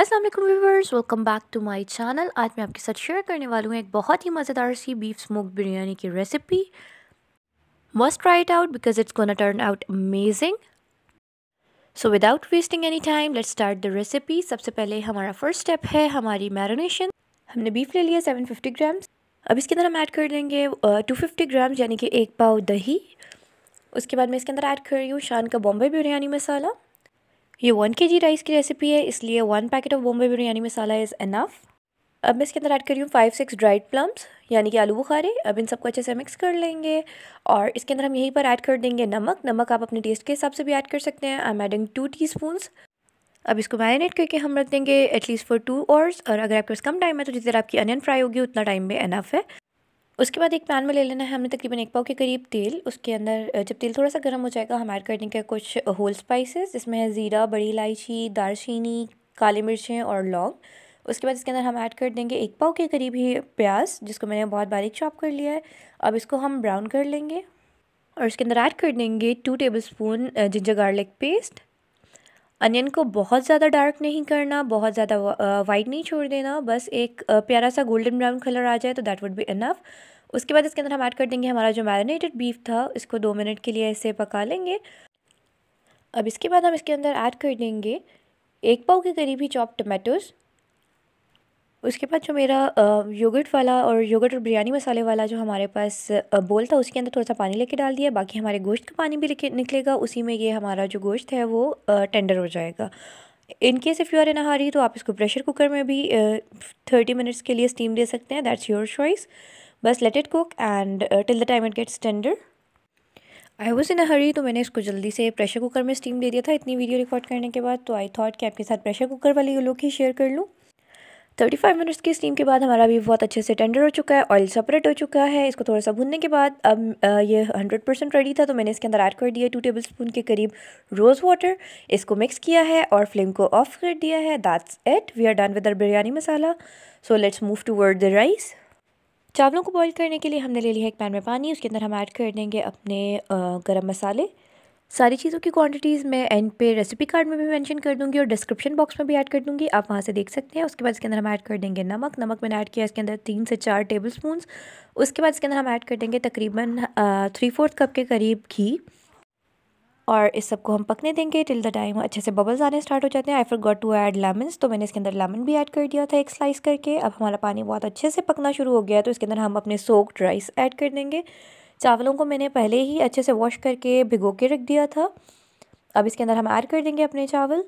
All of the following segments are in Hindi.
Aslam viewers welcome back to my channel आज मैं आपके साथ शेयर करने वाली हूँ एक बहुत ही मज़ेदार सी बीफ स्मोक बिरयानी की recipe must try it out because it's gonna turn out amazing so without wasting any time let's start the recipe सबसे पहले हमारा फर्स्ट स्टेप है हमारी मैरिनेशन हमने बीफ ले लिया सेवन फिफ्टी ग्राम्स अब इसके अंदर हम ऐड कर देंगे टू फिफ्टी ग्राम्स यानी कि एक पाव दही उसके बाद मैं इसके अंदर ऐड कर रही हूँ शान का बॉम्बे बिरयानी मसाला ये वन के जी राइस की रेसिपी है इसलिए one packet of Bombay biryani masala is enough अब मैं इसके अंदर ऐड कर रही हूँ फाइव सिक्स ड्राइड प्लम्स यानी कि आलू बुखारे अब इन सबको अच्छे से मिक्स कर लेंगे और इसके अंदर हम यहीं पर ऐड कर देंगे नमक नमक आप अपने टेस्ट के हिसाब से भी ऐड कर सकते हैं I am adding two T अब इसको मैरिनेट करके हम रख देंगे एटलीस्ट फॉर टू आवर्स और अगर आपके पास कम टाइम है तो जितनी देर आपकी अनियन फ्राई होगी उतना टाइम में अनफ है उसके बाद एक पैन में ले लेना है हमने तकरीबन एक पाव के करीब तेल उसके अंदर जब तेल थोड़ा सा गर्म हो जाएगा हम ऐड कर देंगे कुछ होल स्पाइसेस जिसमें है ज़ीरा बड़ी इलायची दारचीनी काली मिर्चें और लौंग उसके बाद इसके अंदर हम ऐड कर देंगे एक पाव के करीब ही प्याज जिसको मैंने बहुत बारीक चॉप कर लिया है अब इसको हम ब्राउन कर लेंगे और इसके अंदर ऐड कर देंगे two tablespoon ginger garlic paste onion को बहुत ज़्यादा डार्क नहीं करना बहुत ज़्यादा वाइट नहीं छोड़ देना बस एक प्यारा सा गोल्डन ब्राउन कलर आ जाए तो दैट वुड बी इनफ उसके बाद इसके अंदर हम ऐड कर देंगे हमारा जो मैरिनेटेड बीफ था इसको दो मिनट के लिए ऐसे पका लेंगे अब इसके बाद हम इसके अंदर ऐड कर देंगे एक पाव के करीब ही चॉप टमाटोज़ उसके बाद जो मेरा योगर्ट वाला और योगर्ट और बिरयानी मसाले वाला जो हमारे पास बोल था उसके अंदर थोड़ा सा पानी लेके डाल दिया बाकी हमारे गोश्त का पानी भी निकलेगा उसी में ये हमारा जो गोश्त है वो टेंडर हो जाएगा in case if you are in hurry तो आप इसको प्रेशर कुकर में भी थर्टी मिनट्स के लिए स्टीम दे सकते हैं दैट्स योर चॉइस बस let it cook and till the time it gets tender I was in hurry तो मैंने इसको जल्दी से प्रेशर कुकर में स्टीम दे दिया था इतनी वीडियो रिकॉर्ड करने के बाद तो आई थॉट कि आपके साथ प्रेशर कुकर वाली लोग ही शेयर कर लूँ थर्टी फाइव मिनट्स की स्टीम के बाद हमारा भी बहुत अच्छे से टेंडर हो चुका है ऑयल सेपरेट हो चुका है इसको थोड़ा सा भूनने के बाद अब ये हंड्रेड परसेंट रेडी था तो मैंने इसके अंदर ऐड कर दिया टू टेबल स्पून के करीब रोज़ वाटर इसको मिक्स किया है और फ्लेम को ऑफ कर दिया है that's it we are done with biryani masala so let's move toward the rice चावलों को बॉयल करने के लिए हमने ले लिया एक पैन में पानी उसके अंदर हम ऐड कर देंगे अपने गर्म मसाले सारी चीज़ों की क्वांटिटीज़ मैं एंड पे रेसिपी कार्ड में भी मेंशन कर दूंगी और डिस्क्रिप्शन बॉक्स में भी ऐड कर दूंगी आप वहाँ से देख सकते हैं उसके बाद इसके अंदर हम ऐड कर देंगे नमक नमक मैंने ऐड किया इसके अंदर तीन से चार टेबल स्पून उसके बाद इसके अंदर हम ऐड कर देंगे तकरीबन थ्री फोर्थ कप के करीब घी और इस सबको हम पकने देंगे टिल द टाइम अच्छे से बबल्स आने स्टार्ट हो जाते हैं आई फिर गॉट टू ऐड लेमन्स तो मैंने इसके अंदर लेमन भी ऐड कर दिया था एक स्लाइस करके अब हमारा पानी बहुत अच्छे से पकना शुरू हो गया तो इसके अंदर हम अपने सोक्ड राइस ऐड कर देंगे चावलों को मैंने पहले ही अच्छे से वॉश करके भिगो के रख दिया था अब इसके अंदर हम ऐड कर देंगे अपने चावल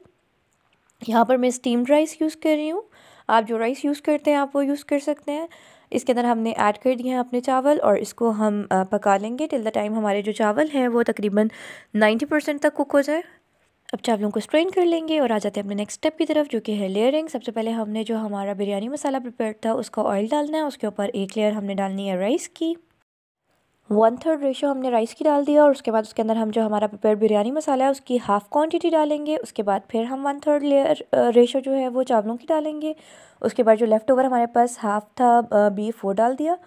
यहाँ पर मैं स्टीम्ड राइस यूज़ कर रही हूँ आप जो राइस यूज़ करते हैं आप वो यूज़ कर सकते हैं इसके अंदर हमने ऐड कर दिए हैं अपने चावल और इसको हम पका लेंगे टिल द टाइम हमारे जो चावल हैं वो तकरीबन नाइन्टी परसेंट तक कुक हो जाए अब चावलों को स्ट्रेन कर लेंगे और आ जाते हैं अपने नेक्स्ट स्टेप की तरफ जो कि है लेयरिंग सबसे पहले हमने जो हमारा बिरयानी मसाला प्रिपेयर था उसका ऑयल डालना है उसके ऊपर एक लेयर हमने डालनी है राइस की वन थर्ड रेशो हमने राइस की डाल दिया और उसके बाद उसके अंदर हम जो हमारा प्रिपेयर बिरयानी मसाला है उसकी हाफ़ क्वांटिटी डालेंगे उसके बाद फिर हम वन थर्ड लेयर रेशो जो है वो चावलों की डालेंगे उसके बाद जो लेफ़्ट ओवर हमारे पास हाफ़ था बीफ वो डाल दिया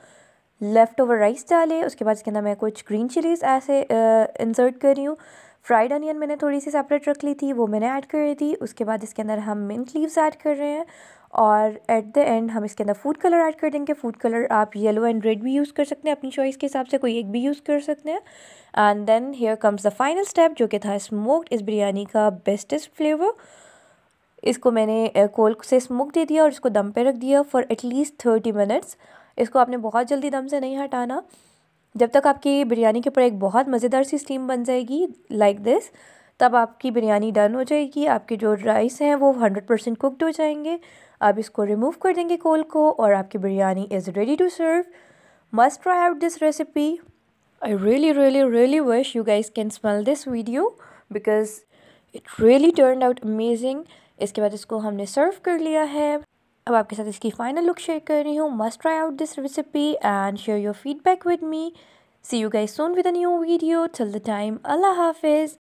लेफ़्ट ओवर राइस डाले उसके बाद इसके अंदर मैं कुछ ग्रीन चिलीज़ ऐसे इंसर्ट कर रही हूँ फ्राइड अनियन मैंने थोड़ी सी सेपरेट रख ली थी वो मैंने ऐड रही थी उसके बाद इसके अंदर हम मिंट लीव्स ऐड कर रहे हैं और एट द एंड हम इसके अंदर फूड कलर ऐड कर देंगे फूड कलर आप येलो एंड रेड भी यूज़ कर सकते हैं अपनी चॉइस के हिसाब से कोई एक भी यूज़ कर सकते हैं and then here comes the final step जो कि था स्मोक्ड इस बिरयानी का बेस्टेस्ट फ्लेवर इसको मैंने कोल से स्मोक दे दिया और इसको दम पे रख दिया फॉर एटलीस्ट थर्टी मिनट्स इसको आपने बहुत जल्दी दम से नहीं हटाना जब तक आपकी बिरयानी के ऊपर एक बहुत मज़ेदार सी स्टीम बन जाएगी लाइक like दिस तब आपकी बिरयानी डन हो जाएगी आपके जो राइस हैं वो हंड्रेड परसेंट कुकड हो जाएंगे आप इसको रिमूव कर देंगे कोल को और आपकी biryani is ready to serve must try out this recipe I really really really wish you guys can smell this video because it really turn out amazing इसके बाद इसको हमने सर्व कर लिया है अब आपके साथ इसकी फाइनल लुक शेयर कर रही हूँ must try out this recipe and share your feedback with me see you guys soon with a new video till the time अल्लाह हाफिज़